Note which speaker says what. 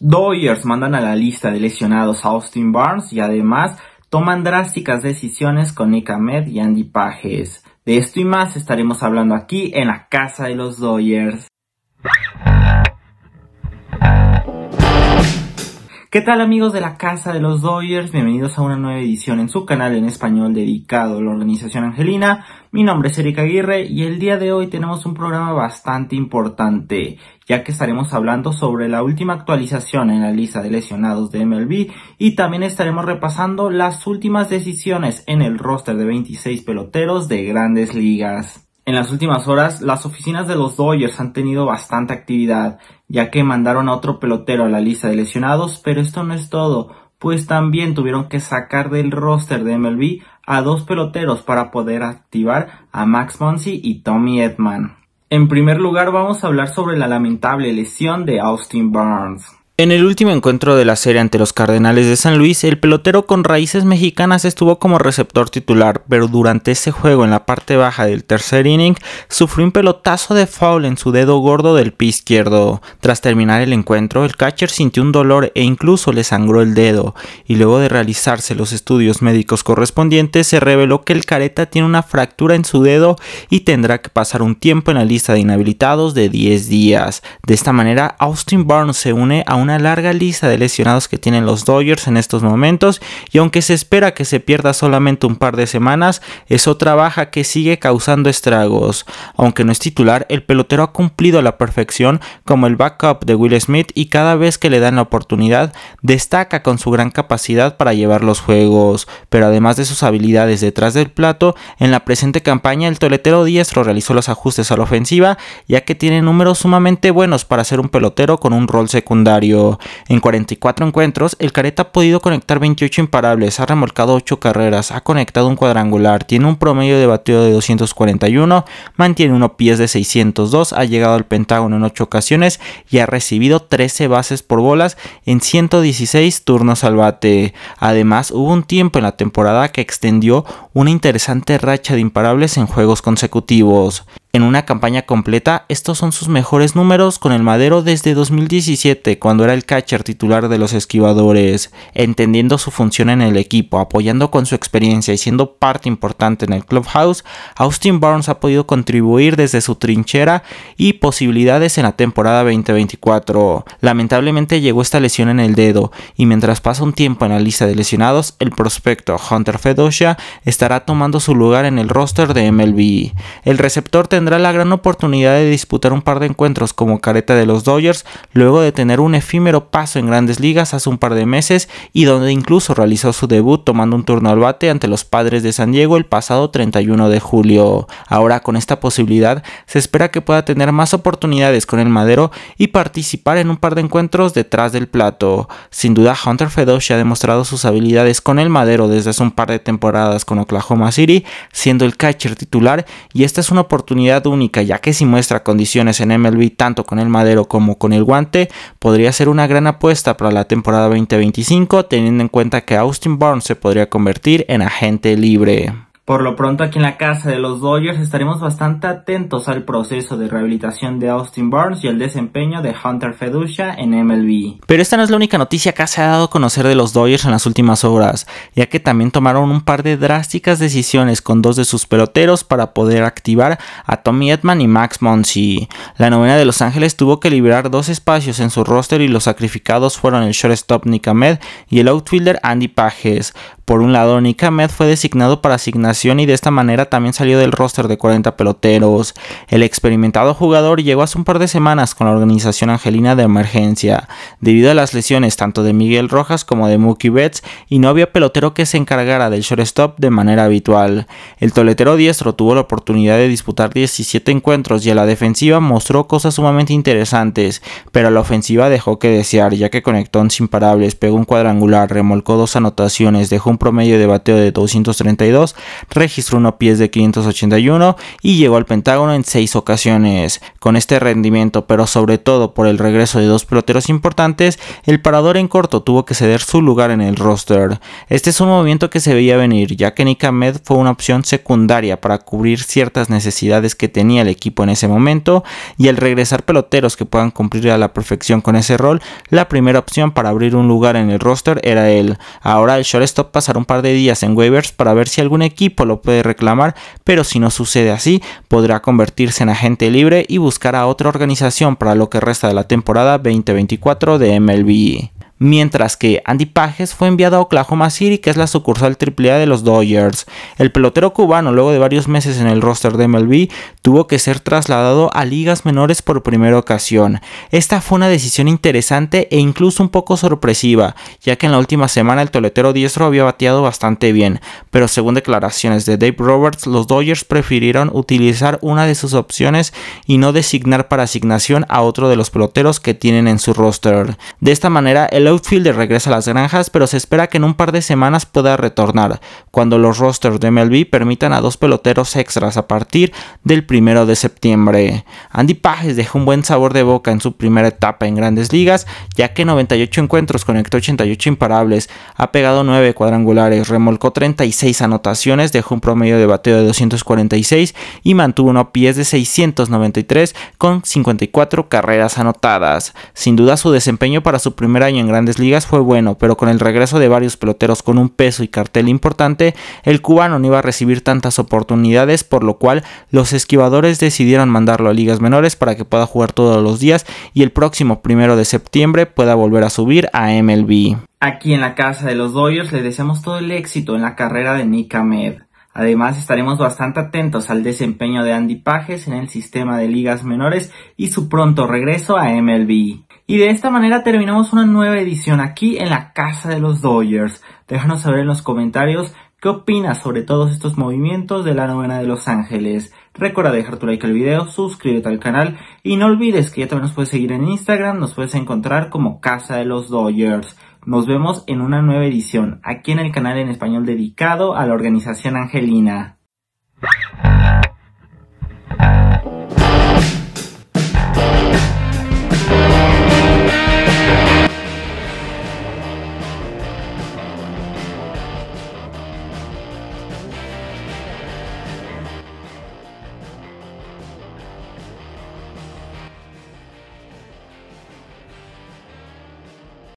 Speaker 1: Doyers mandan a la lista de lesionados a Austin Barnes y además toman drásticas decisiones con Nick Ahmed y Andy Pages. De esto y más estaremos hablando aquí en la casa de los Doyers. ¿Qué tal amigos de la Casa de los Doyers? Bienvenidos a una nueva edición en su canal en español dedicado a la organización angelina. Mi nombre es Erika Aguirre y el día de hoy tenemos un programa bastante importante, ya que estaremos hablando sobre la última actualización en la lista de lesionados de MLB y también estaremos repasando las últimas decisiones en el roster de 26 peloteros de grandes ligas. En las últimas horas, las oficinas de los Dodgers han tenido bastante actividad, ya que mandaron a otro pelotero a la lista de lesionados, pero esto no es todo, pues también tuvieron que sacar del roster de MLB a dos peloteros para poder activar a Max Muncy y Tommy Edman. En primer lugar vamos a hablar sobre la lamentable lesión de Austin Barnes. En el último encuentro de la serie ante los Cardenales de San Luis, el pelotero con raíces mexicanas estuvo como receptor titular, pero durante ese juego en la parte baja del tercer inning sufrió un pelotazo de foul en su dedo gordo del pie izquierdo. Tras terminar el encuentro, el catcher sintió un dolor e incluso le sangró el dedo, y luego de realizarse los estudios médicos correspondientes se reveló que el careta tiene una fractura en su dedo y tendrá que pasar un tiempo en la lista de inhabilitados de 10 días. De esta manera, Austin Barnes se une a un una larga lista de lesionados que tienen los Dodgers en estos momentos y aunque se espera que se pierda solamente un par de semanas, es otra baja que sigue causando estragos. Aunque no es titular, el pelotero ha cumplido a la perfección como el backup de Will Smith y cada vez que le dan la oportunidad destaca con su gran capacidad para llevar los juegos, pero además de sus habilidades detrás del plato, en la presente campaña el toletero diestro realizó los ajustes a la ofensiva ya que tiene números sumamente buenos para ser un pelotero con un rol secundario en 44 encuentros, el Careta ha podido conectar 28 imparables, ha remolcado 8 carreras, ha conectado un cuadrangular, tiene un promedio de bateo de 241, mantiene unos pies de 602, ha llegado al Pentágono en 8 ocasiones y ha recibido 13 bases por bolas en 116 turnos al bate. Además, hubo un tiempo en la temporada que extendió una interesante racha de imparables en juegos consecutivos. En una campaña completa, estos son sus mejores números con el Madero desde 2017, cuando era el catcher titular de los esquivadores, entendiendo su función en el equipo, apoyando con su experiencia y siendo parte importante en el clubhouse, Austin Barnes ha podido contribuir desde su trinchera y posibilidades en la temporada 2024. Lamentablemente llegó esta lesión en el dedo y mientras pasa un tiempo en la lista de lesionados, el prospecto Hunter Fedosha estará tomando su lugar en el roster de MLB. El receptor tendrá tendrá la gran oportunidad de disputar un par de encuentros como careta de los Dodgers luego de tener un efímero paso en grandes ligas hace un par de meses y donde incluso realizó su debut tomando un turno al bate ante los padres de San Diego el pasado 31 de julio. Ahora con esta posibilidad se espera que pueda tener más oportunidades con el Madero y participar en un par de encuentros detrás del plato. Sin duda Hunter Fedoshi ha demostrado sus habilidades con el Madero desde hace un par de temporadas con Oklahoma City siendo el catcher titular y esta es una oportunidad única, ya que si muestra condiciones en MLB tanto con el madero como con el guante, podría ser una gran apuesta para la temporada 2025, teniendo en cuenta que Austin Barnes se podría convertir en agente libre. Por lo pronto aquí en la casa de los Dodgers estaremos bastante atentos al proceso de rehabilitación de Austin Barnes y el desempeño de Hunter Fedusha en MLB. Pero esta no es la única noticia que se ha dado a conocer de los Dodgers en las últimas horas, ya que también tomaron un par de drásticas decisiones con dos de sus peloteros para poder activar a Tommy Edman y Max Muncy. La novena de Los Ángeles tuvo que liberar dos espacios en su roster y los sacrificados fueron el shortstop Nick Ahmed y el outfielder Andy Pages. Por un lado, Nick Ahmed fue designado para asignar y de esta manera también salió del roster de 40 peloteros. El experimentado jugador llegó hace un par de semanas con la organización angelina de emergencia, debido a las lesiones tanto de Miguel Rojas como de Mookie Betts y no había pelotero que se encargara del shortstop de manera habitual. El toletero diestro tuvo la oportunidad de disputar 17 encuentros y a la defensiva mostró cosas sumamente interesantes, pero a la ofensiva dejó que desear ya que conectó sin imparables, pegó un cuadrangular, remolcó dos anotaciones, dejó un promedio de bateo de 232, registró unos pies de 581 y llegó al Pentágono en seis ocasiones. Con este rendimiento, pero sobre todo por el regreso de dos peloteros importantes, el parador en corto tuvo que ceder su lugar en el roster. Este es un movimiento que se veía venir, ya que Nick Ahmed fue una opción secundaria para cubrir ciertas necesidades que tenía el equipo en ese momento, y al regresar peloteros que puedan cumplir a la perfección con ese rol, la primera opción para abrir un lugar en el roster era él. Ahora el shortstop pasará un par de días en waivers para ver si algún equipo lo puede reclamar, pero si no sucede así, podrá convertirse en agente libre y buscar a otra organización para lo que resta de la temporada 2024 de MLB. E mientras que Andy Pages fue enviado a Oklahoma City, que es la sucursal AAA de los Dodgers. El pelotero cubano, luego de varios meses en el roster de MLB, tuvo que ser trasladado a ligas menores por primera ocasión. Esta fue una decisión interesante e incluso un poco sorpresiva, ya que en la última semana el toletero diestro había bateado bastante bien, pero según declaraciones de Dave Roberts, los Dodgers prefirieron utilizar una de sus opciones y no designar para asignación a otro de los peloteros que tienen en su roster. De esta manera, el Field regresa a las granjas, pero se espera que en un par de semanas pueda retornar, cuando los rosters de MLB permitan a dos peloteros extras a partir del primero de septiembre. Andy Pages dejó un buen sabor de boca en su primera etapa en grandes ligas, ya que 98 encuentros conectó 88 imparables, ha pegado 9 cuadrangulares, remolcó 36 anotaciones, dejó un promedio de bateo de 246 y mantuvo un pies de 693 con 54 carreras anotadas. Sin duda su desempeño para su primer año en grandes ligas fue bueno, pero con el regreso de varios peloteros con un peso y cartel importante, el cubano no iba a recibir tantas oportunidades, por lo cual los esquivadores decidieron mandarlo a ligas menores para que pueda jugar todos los días y el próximo primero de septiembre pueda volver a subir a MLB. Aquí en la casa de los Dodgers le deseamos todo el éxito en la carrera de Nick Ahmed. Además estaremos bastante atentos al desempeño de Andy Pages en el sistema de ligas menores y su pronto regreso a MLB. Y de esta manera terminamos una nueva edición aquí en la casa de los Dodgers. Déjanos saber en los comentarios qué opinas sobre todos estos movimientos de la novena de Los Ángeles. Recuerda dejar tu like al video, suscríbete al canal y no olvides que ya también nos puedes seguir en Instagram, nos puedes encontrar como Casa de los Dodgers. Nos vemos en una nueva edición aquí en el canal en español dedicado a la organización angelina.